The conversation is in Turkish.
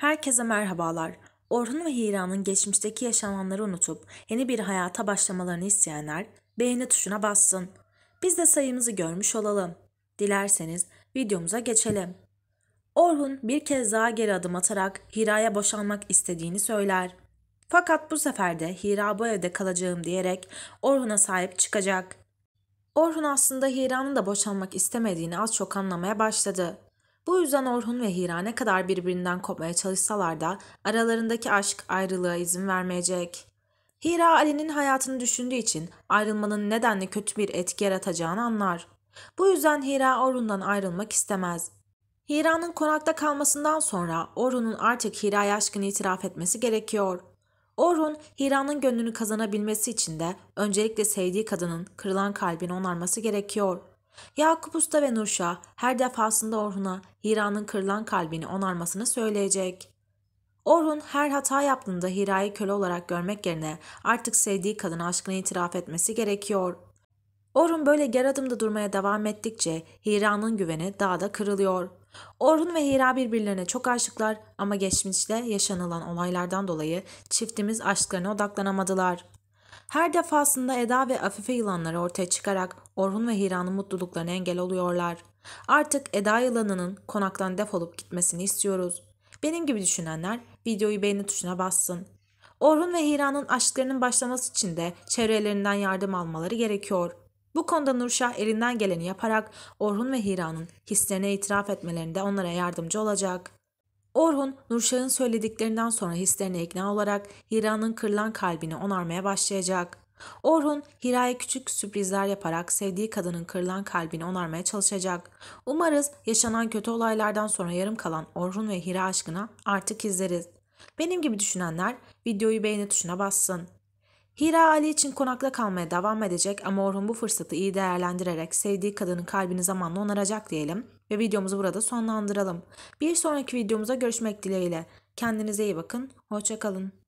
Herkese merhabalar. Orhun ve Hira'nın geçmişteki yaşananları unutup yeni bir hayata başlamalarını isteyenler beğeni tuşuna bassın. Biz de sayımızı görmüş olalım. Dilerseniz videomuza geçelim. Orhun bir kez daha geri adım atarak Hira'ya boşanmak istediğini söyler. Fakat bu sefer de Hira bu evde kalacağım diyerek Orhun'a sahip çıkacak. Orhun aslında Hira'nın da boşanmak istemediğini az çok anlamaya başladı. Bu yüzden Orhun ve Hira ne kadar birbirinden kopmaya çalışsalar da aralarındaki aşk ayrılığa izin vermeyecek. Hira Ali'nin hayatını düşündüğü için ayrılmanın nedenle kötü bir etki yaratacağını anlar. Bu yüzden Hira Orhun'dan ayrılmak istemez. Hira'nın konakta kalmasından sonra Orhun'un artık Hira'ya aşkını itiraf etmesi gerekiyor. Orhun, Hira'nın gönlünü kazanabilmesi için de öncelikle sevdiği kadının kırılan kalbini onarması gerekiyor. Yakup Usta ve Nurşah her defasında Orhun'a Hira'nın kırılan kalbini onarmasını söyleyecek. Orhun her hata yaptığında Hira'yı köle olarak görmek yerine artık sevdiği kadına aşkını itiraf etmesi gerekiyor. Orhun böyle ger adımda durmaya devam ettikçe Hira'nın güveni daha da kırılıyor. Orhun ve Hira birbirlerine çok aşıklar ama geçmişte yaşanılan olaylardan dolayı çiftimiz aşklarına odaklanamadılar. Her defasında Eda ve Afife yılanları ortaya çıkarak Orhun ve Hira'nın mutluluklarına engel oluyorlar. Artık Eda yılanının konaktan defolup gitmesini istiyoruz. Benim gibi düşünenler videoyu beğeni tuşuna bassın. Orhun ve Hira'nın aşklarının başlaması için de çevrelerinden yardım almaları gerekiyor. Bu konuda Nurşah elinden geleni yaparak Orhun ve Hira'nın hislerine itiraf etmelerinde onlara yardımcı olacak. Orhun, Nurşah'ın söylediklerinden sonra hislerine ikna olarak Hira'nın kırılan kalbini onarmaya başlayacak. Orhun, Hira'ya küçük sürprizler yaparak sevdiği kadının kırılan kalbini onarmaya çalışacak. Umarız yaşanan kötü olaylardan sonra yarım kalan Orhun ve Hira aşkına artık izleriz. Benim gibi düşünenler videoyu beğeni tuşuna bassın. Hira Ali için konakla kalmaya devam edecek ama Orhun bu fırsatı iyi değerlendirerek sevdiği kadının kalbini zamanla onaracak diyelim ve videomuzu burada sonlandıralım. Bir sonraki videomuza görüşmek dileğiyle. Kendinize iyi bakın, hoşçakalın.